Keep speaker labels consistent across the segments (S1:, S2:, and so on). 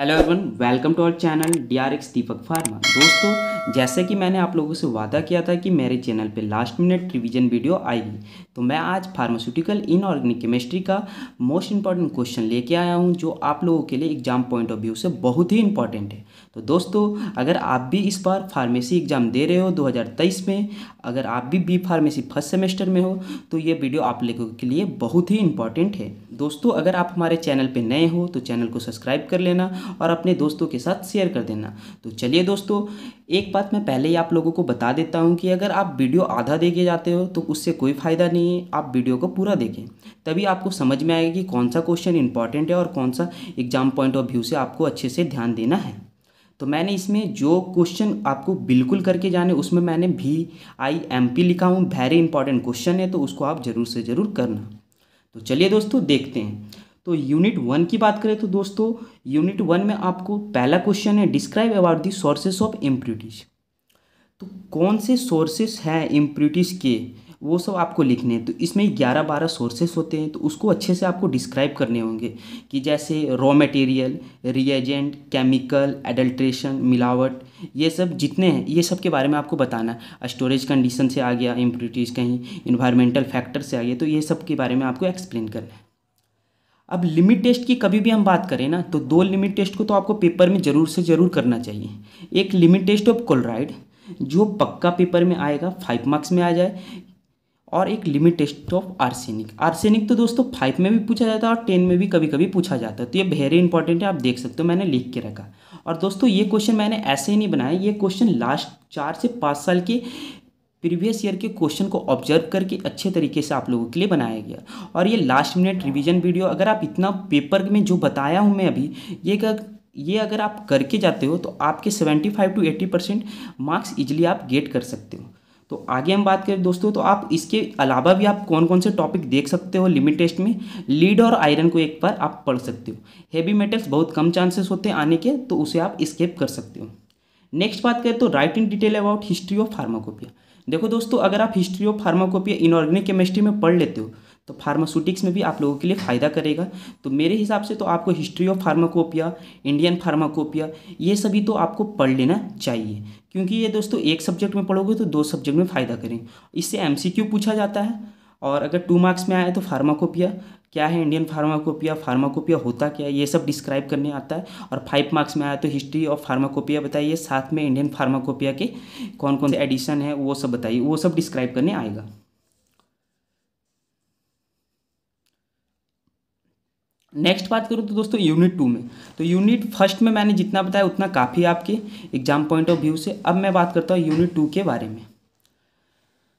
S1: hello everyone welcome to our channel D R X Deepak pharma दोस्तों जैसे कि मैंने आप लोगों से वादा किया था कि मेरे चैनल पे लास्ट मिनट रिवीजन वीडियो आएगी तो मैं आज फार्मास्यूटिकल इनऑर्गेनिक केमिस्ट्री का मोस्ट इंपॉर्टेंट क्वेश्चन लेके आया हूँ जो आप लोगों के लिए एग्जाम पॉइंट ऑफ व्यू से बहुत ही इंपॉर्टेंट है तो दोस्तों अगर आप भी इस बार फार्मेसी एग्ज़ाम दे रहे हो 2023 में अगर आप भी बी फार्मेसी फर्स्ट सेमेस्टर में हो तो ये वीडियो आप लोगों के लिए बहुत ही इंपॉर्टेंट है दोस्तों अगर आप हमारे चैनल पर नए हो तो चैनल को सब्सक्राइब कर लेना और अपने दोस्तों के साथ शेयर कर देना तो चलिए दोस्तों एक बात मैं पहले ही आप लोगों को बता देता हूँ कि अगर आप वीडियो आधा देखे जाते हो तो उससे कोई फ़ायदा नहीं है आप वीडियो को पूरा देखें तभी आपको समझ में आएगा कि कौन सा क्वेश्चन इंपॉर्टेंट है और कौन सा एग्ज़ाम पॉइंट ऑफ व्यू से आपको अच्छे से ध्यान देना है तो मैंने इसमें जो क्वेश्चन आपको बिल्कुल करके जाने उसमें मैंने भी आई एम पी लिखा हूँ वेरी इंपॉर्टेंट क्वेश्चन है तो उसको आप ज़रूर से ज़रूर करना तो चलिए दोस्तों देखते हैं तो यूनिट वन की बात करें तो दोस्तों यूनिट वन में आपको पहला क्वेश्चन है describe about the sources of impurities तो कौन से सोर्सेस हैं इम्प्यूरिटीज़ के वो सब आपको लिखने हैं तो इसमें ग्यारह बारह सोर्सेस होते हैं तो उसको अच्छे से आपको डिस्क्राइब करने होंगे कि जैसे raw material reagent chemical adulteration मिलावट ये सब जितने हैं ये सब के बारे में आपको बताना स्टोरेज कंडीशन से आ गया इम्प्रिटीज कहीं इन्वायरमेंटल फैक्टर से आ गया तो ये सब के बारे में आपको एक्सप्लेन करना है अब लिमिट टेस्ट की कभी भी हम बात करें ना तो दो लिमिट टेस्ट को तो आपको पेपर में ज़रूर से ज़रूर करना चाहिए एक लिमिट टेस्ट ऑफ क्लोराइड जो पक्का पेपर में आएगा फाइव मार्क्स में आ जाए और एक limit test of arsenic arsenic तो दोस्तों फाइव में भी पूछा जाता है और टेन में भी कभी कभी पूछा जाता है तो ये वेरी इंपॉर्टेंट है आप देख सकते हो मैंने लिख के रखा और दोस्तों ये क्वेश्चन मैंने ऐसे ही नहीं बनाया ये क्वेश्चन लास्ट चार से पाँच साल के प्रीवियस ईयर के क्वेश्चन को ऑब्जर्व करके अच्छे तरीके से आप लोगों के लिए बनाया गया और ये लास्ट मिनट रिविजन वीडियो अगर आप इतना पेपर में जो बताया हूँ मैं अभी ये कर, ये अगर आप करके जाते हो तो आपके five to eighty percent marks easily आप गेट कर सकते हो तो आगे हम बात करें दोस्तों तो आप इसके अलावा भी आप कौन कौन से टॉपिक देख सकते हो लिमिट टेस्ट में लीड और आयरन को एक बार आप पढ़ सकते हो हैवी मेटल्स बहुत कम चांसेस होते हैं आने के तो उसे आप स्केप कर सकते हो नेक्स्ट बात करें तो write in detail about history of pharmacopoeia देखो दोस्तों अगर आप history of pharmacopoeia inorganic chemistry में पढ़ लेते हो तो फार्मास्यूटिक्स में भी आप लोगों के लिए फ़ायदा करेगा तो मेरे हिसाब से तो आपको history of pharmacopoeia Indian pharmacopoeia ये सभी तो आपको पढ़ लेना चाहिए क्योंकि ये दोस्तों एक सब्जेक्ट में पढ़ोगे तो दो सब्जेक्ट में फ़ायदा करें इससे एम पूछा जाता है और अगर टू मार्क्स में आए तो फार्माकोपिया क्या है इंडियन फार्माकोपिया फार्माकोपिया होता क्या है ये सब डिस्क्राइब करने आता है और फाइव मार्क्स में आया तो हिस्ट्री ऑफ फार्माकोपिया बताइए साथ में इंडियन फार्माकोपिया के कौन कौन से एडिशन है वो सब बताइए वो सब डिस्क्राइब करने आएगा नेक्स्ट बात करूँ तो दोस्तों यूनिट टू में तो यूनिट फर्स्ट में मैंने जितना बताया उतना काफ़ी आपके एग्जाम पॉइंट ऑफ व्यू से अब मैं बात करता हूँ यूनिट टू के बारे में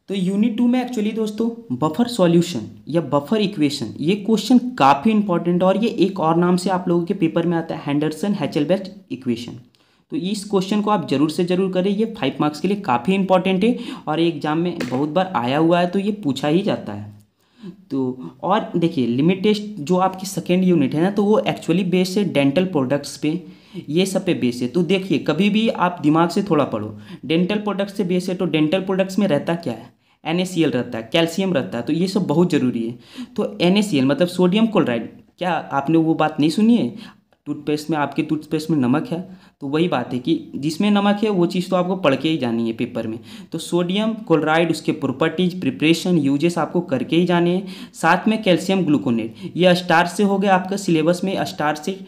S1: तो यूनिट टू में एक्चुअली दोस्तों बफर सॉल्यूशन या बफर इक्वेशन ये क्वेश्चन काफ़ी इंपॉर्टेंट और ये एक और नाम से आप लोगों के पेपर में आता है हैंडरसन हैचलबेस्ट इक्वेशन तो इस क्वेश्चन को आप जरूर से जरूर करें ये फाइव मार्क्स के लिए काफ़ी इंपॉर्टेंट है और ये एग्जाम में बहुत बार आया हुआ है तो ये पूछा ही जाता है तो और देखिए लिमिट टेस्ट जो आपकी सेकेंड यूनिट है ना तो वो एक्चुअली बेस है डेंटल प्रोडक्ट्स पे ये सब पे बेस है तो देखिए कभी भी आप दिमाग से थोड़ा पढ़ो डेंटल प्रोडक्ट्स से बेस है तो डेंटल प्रोडक्ट्स में रहता क्या है एन रहता है कैल्शियम रहता है तो ये सब बहुत ज़रूरी है तो एन मतलब सोडियम क्लोराइड क्या आपने वो बात नहीं सुनी है टूथपेस्ट में आपके टूथपेस्ट में नमक है तो वही बात है कि जिसमें नमक है वो चीज़ तो आपको पढ़ के ही जानी है पेपर में तो सोडियम क्लोराइड उसके प्रॉपर्टीज प्रिपरेशन यूजेस आपको करके ही जाने हैं साथ में कैल्शियम ग्लूकोनेट ये अस्टार से हो गया आपका सिलेबस में अस्टार से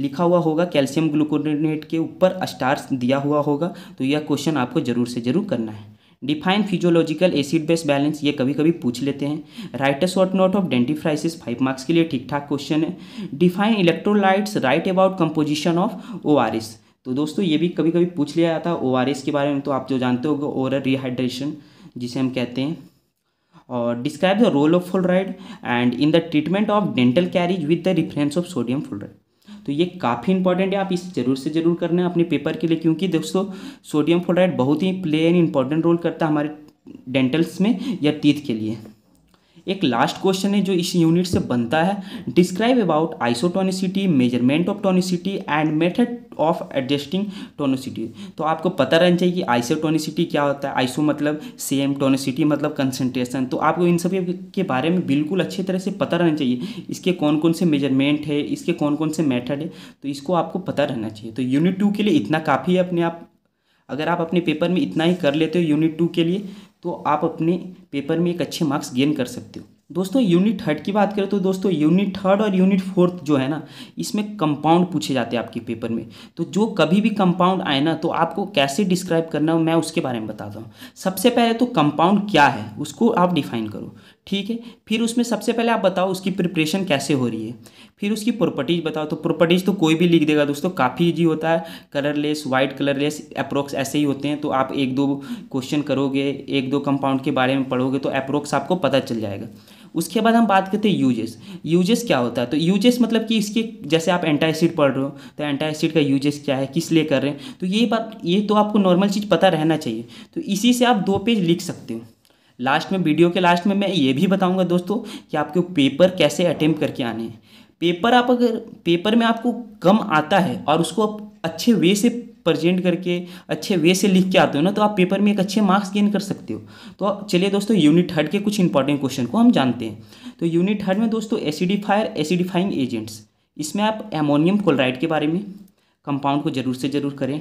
S1: लिखा हुआ होगा कैल्शियम ग्लूकोनेट के ऊपर अस्टार दिया हुआ होगा तो यह क्वेश्चन आपको ज़रूर से ज़रूर करना है define physiological acid base balance ये कभी कभी पूछ लेते हैं write a short note of dentifrices five marks के लिए ठीक ठाक क्वेश्चन है define electrolytes write about composition of O R S तो दोस्तों ये भी कभी कभी पूछ लिया जाता है ओ के बारे में तो आप जो जानते हो ओरल रिहाइड्रेशन जिसे हम कहते हैं और describe the role of fluoride and in the treatment of dental caries with the reference of sodium fluoride तो ये काफ़ी इंपॉर्टेंट है आप इस जरूर से ज़रूर करना है अपने पेपर के लिए क्योंकि दोस्तों सोडियम फ्लोराइड बहुत ही प्ले एन इंपॉर्टेंट रोल करता है हमारे डेंटल्स में या टीथ के लिए एक लास्ट क्वेश्चन है जो इस यूनिट से बनता है describe about isotonicity measurement of tonicity and method of adjusting tonicity तो आपको पता रहना चाहिए कि आइसोटोनिसिटी क्या होता है आइसो मतलब सेम टोनिसिटी मतलब कंसनट्रेशन तो आपको इन सभी के बारे में बिल्कुल अच्छी तरह से पता रहना चाहिए इसके कौन कौन से मेजरमेंट है इसके कौन कौन से मेथड है तो इसको आपको पता रहना चाहिए तो यूनिट टू के लिए इतना काफ़ी है अपने आप अगर आप अपने पेपर में इतना ही कर लेते हो यूनिट टू के लिए तो आप अपने पेपर में एक अच्छे मार्क्स गेन कर सकते हो दोस्तों यूनिट थर्ड की बात करें तो दोस्तों यूनिट थर्ड और यूनिट फोर्थ जो है ना इसमें कंपाउंड पूछे जाते हैं आपके पेपर में तो जो कभी भी कंपाउंड आए ना तो आपको कैसे डिस्क्राइब करना हो मैं उसके बारे में बताता हूँ सबसे पहले तो कंपाउंड क्या है उसको आप डिफाइन करो ठीक है फिर उसमें सबसे पहले आप बताओ उसकी प्रिपरेशन कैसे हो रही है फिर उसकी प्रॉपर्टीज बताओ तो प्रॉपर्टीज तो कोई भी लिख देगा दोस्तों काफ़ी इजी होता है कलरलेस वाइट कलरलेस अप्रोक्स ऐसे ही होते हैं तो आप एक दो क्वेश्चन करोगे एक दो कंपाउंड के बारे में पढ़ोगे तो अप्रोक्स आपको पता चल जाएगा उसके बाद हम बात करते हैं यूजेस यूजेस क्या होता है तो यूजेस मतलब कि इसके जैसे आप एंटाइसिड पढ़ रहे हो तो एंटाइसिड का यूजेस क्या है किस लिए कर रहे हैं तो ये बात ये तो आपको नॉर्मल चीज़ पता रहना चाहिए तो इसी से आप दो पेज लिख सकते हो लास्ट में वीडियो के लास्ट में मैं ये भी बताऊंगा दोस्तों कि आपके पेपर कैसे अटेम्प्ट करके आने हैं पेपर आप अगर पेपर में आपको कम आता है और उसको आप अच्छे वे से प्रजेंट करके अच्छे वे से लिख के आते हो ना तो आप पेपर में एक अच्छे मार्क्स गेन कर सकते हो तो चलिए दोस्तों यूनिट थर्ड के कुछ इंपॉर्टेंट क्वेश्चन को हम जानते हैं तो यूनिट थर्ड में दोस्तों एसिडिफायर एसिडिफाइंग एजेंट्स इसमें आप एमोनियम क्लोराइड के बारे में कंपाउंड को ज़रूर से ज़रूर करें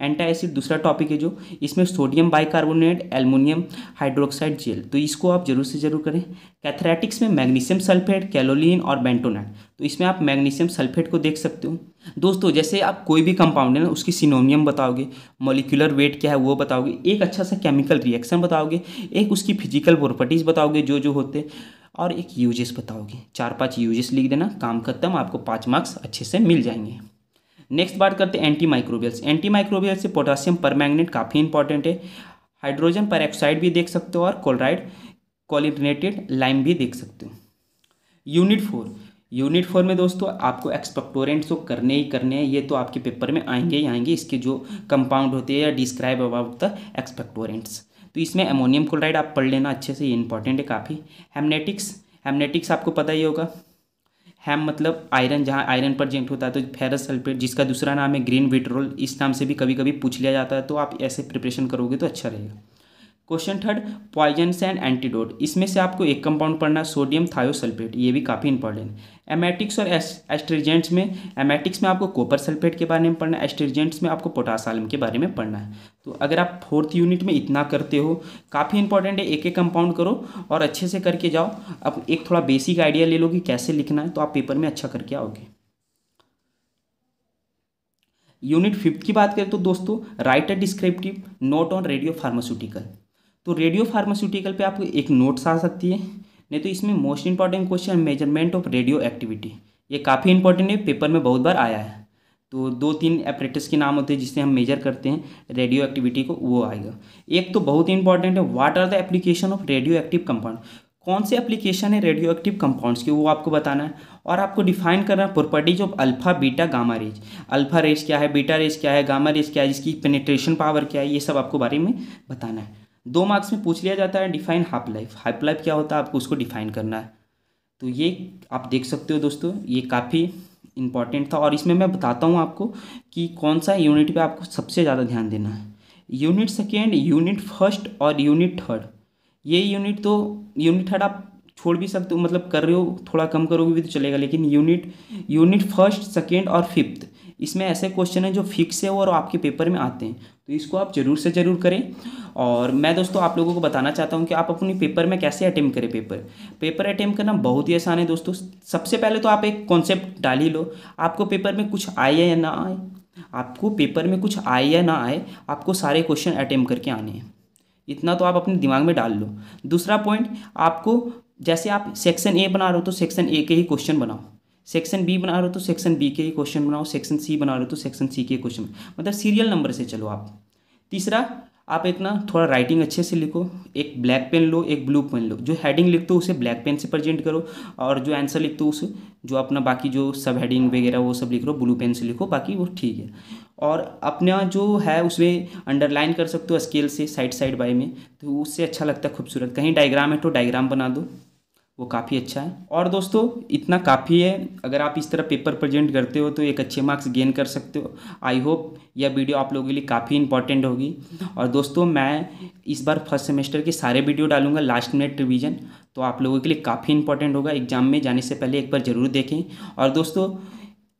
S1: एंटा एसिड दूसरा टॉपिक है जो इसमें sodium bicarbonate aluminium hydroxide gel तो इसको आप जरूर से जरूर करें कैथरेटिक्स में मैग्नीशियम सल्फेट कैलोलिन और बेंटोनाइट तो इसमें आप मैग्नीशियम सल्फेट को देख सकते हो दोस्तों जैसे आप कोई भी कंपाउंड है ना उसकी सिनोनियम बताओगे मोलिकुलर वेट क्या है वो बताओगे एक अच्छा सा केमिकल रिएक्शन बताओगे एक उसकी फिजिकल प्रॉपर्टीज़ बताओगे जो जो होते और एक यूजेस बताओगे चार पाँच यूजेस लिख देना काम खत्म आपको पाँच मार्क्स अच्छे से मिल जाएंगे नेक्स्ट बात करते हैं एंटी माइक्रोबियल्स एंटी माइक्रोबियल्स से पोटासियम परमैंगनेट काफ़ी इंपॉर्टेंट है हाइड्रोजन पर भी देख सकते हो और क्लोराइड कॉलिनेटेड लाइम भी देख सकते हो यूनिट फोर यूनिट फोर में दोस्तों आपको एक्सपेक्टोरेंट तो करने ही करने हैं ये तो आपके पेपर में आएंगे ही आएंगे इसके जो कंपाउंड होते हैं या डिस्क्राइब अबाउट द एक्सपेक्टोरेंट्स तो इसमें एमोनियम क्लोराइड आप पढ़ लेना अच्छे से ये इंपॉर्टेंट है काफ़ी हेमनेटिक्स हेमनेटिक्स आपको पता ही होगा हैम मतलब आयरन जहाँ आयरन प्रजेंट होता है तो फेरस सल्फेट जिसका दूसरा नाम है ग्रीन विट्रोल इस नाम से भी कभी कभी पूछ लिया जाता है तो आप ऐसे प्रिपरेशन करोगे तो अच्छा रहेगा question third poisons and antidote इसमें से आपको एक कंपाउंड पढ़ना सोडियम थायोसल्फेट ये भी काफ़ी इंपॉर्टेंट एमेटिक्स और एस्ट्रीजेंट्स में एमेटिक्स में आपको कॉपर सल्फेट के बारे में पढ़ना है एस्ट्रीजेंट्स में आपको पोटासालम के बारे में पढ़ना है तो अगर आप फोर्थ यूनिट में इतना करते हो काफ़ी इंपॉर्टेंट है एक एक कंपाउंड करो और अच्छे से करके जाओ अब एक थोड़ा बेसिक आइडिया ले लो कि कैसे लिखना है तो आप पेपर में अच्छा करके आओगे यूनिट फिफ्थ की बात करें तो दोस्तों write a descriptive note on radiopharmaceutical तो रेडियो फार्मास्यूटिकल पर आपको एक नोट्स आ सकती है नहीं तो इसमें most important question measurement of radioactivity ये काफ़ी इंपॉर्टेंट है पेपर में बहुत बार आया है तो दो तीन एपरेटस के नाम होते हैं जिससे हम मेजर करते हैं रेडियो एक्टिविटी को वो आएगा एक तो बहुत ही इंपॉर्टेंट है what are the application of radioactive compound कौन से एप्लीकेशन है रेडियो एक्टिव कंपाउंड्स के वो आपको बताना है और आपको डिफाइन करना है properties of alpha beta gamma rays alpha rays क्या है बीटा रेज क्या है गामा रेज क्या है जिसकी पेनिट्रेशन पावर क्या है ये सब आपको बारे में बताना है दो मार्क्स में पूछ लिया जाता है define half life half life क्या होता है आपको उसको डिफाइन करना है तो ये आप देख सकते हो दोस्तों ये काफ़ी इंपॉर्टेंट था और इसमें मैं बताता हूँ आपको कि कौन सा यूनिट पे आपको सबसे ज़्यादा ध्यान देना है यूनिट सेकेंड यूनिट फर्स्ट और यूनिट थर्ड ये यूनिट तो यूनिट थर्ड आप छोड़ भी सकते हो मतलब कर रहे हो थोड़ा कम करोगे भी तो चलेगा लेकिन यूनिट यूनिट फर्स्ट सेकेंड और फिफ्थ इसमें ऐसे क्वेश्चन हैं जो फिक्स है और आपके पेपर में आते हैं तो इसको आप जरूर से ज़रूर करें और मैं दोस्तों आप लोगों को बताना चाहता हूँ कि आप अपने पेपर में कैसे अटैम्प्ट करें पेपर पेपर अटैम्प्ट करना बहुत ही आसान है दोस्तों सबसे पहले तो आप एक कॉन्सेप्ट डाल ही लो आपको पेपर में कुछ आए या ना आए आपको पेपर में कुछ आए या ना आए आपको सारे क्वेश्चन अटैम्प्ट करके आने हैं इतना तो आप अपने दिमाग में डाल लो दूसरा पॉइंट आपको जैसे आप सेक्शन ए बना रहे हो तो सेक्शन ए के ही क्वेश्चन बनाओ सेक्शन बी बना रहे हो तो सेक्शन बी के ही क्वेश्चन बनाओ सेक्शन सी बना रहे हो तो सेक्शन सी के क्वेश्चन मतलब सीरियल नंबर से चलो आप तीसरा आप एक ना थोड़ा राइटिंग अच्छे से लिखो एक ब्लैक पेन लो एक ब्लू पेन लो जो हेडिंग लिखते हो उसे ब्लैक पेन से प्रेजेंट करो और जो आंसर लिखते हो उसे जो अपना बाकी जो सब हेडिंग वगैरह वो सब लिख रहे हो ब्लू पेन से लिखो बाकी वो ठीक है और अपना जो है उसमें अंडरलाइन कर सकते हो स्केल से साइड साइड बाई में तो उससे अच्छा लगता है खूबसूरत कहीं डायग्राम है तो डायग्राम बना दो वो काफ़ी अच्छा है और दोस्तों इतना काफ़ी है अगर आप इस तरह पेपर प्रेजेंट करते हो तो एक अच्छे मार्क्स गेन कर सकते हो आई होप यह वीडियो आप लोगों के लिए काफ़ी इंपॉर्टेंट होगी और दोस्तों मैं इस बार फर्स्ट सेमेस्टर के सारे वीडियो डालूंगा लास्ट मिनट रिवीजन तो आप लोगों के लिए काफ़ी इंपॉर्टेंट होगा एग्जाम में जाने से पहले एक बार ज़रूर देखें और दोस्तों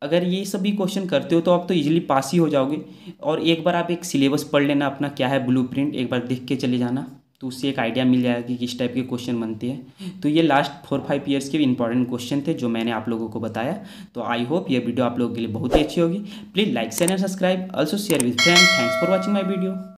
S1: अगर ये सभी क्वेश्चन करते हो तो आप तो ईजिली पास ही हो जाओगे और एक बार आप एक सिलेबस पढ़ लेना अपना क्या है ब्लू एक बार देख के चले जाना तो उससे एक आइडिया मिल जाएगा कि किस टाइप के क्वेश्चन बनते हैं तो ये लास्ट फोर फाइव ईयर्स के इंपॉर्टेंट क्वेश्चन थे जो मैंने आप लोगों को बताया तो आई होप ये वीडियो आप लोगों के लिए बहुत ही अच्छी होगी please like share and subscribe also share with friend thanks for watching my video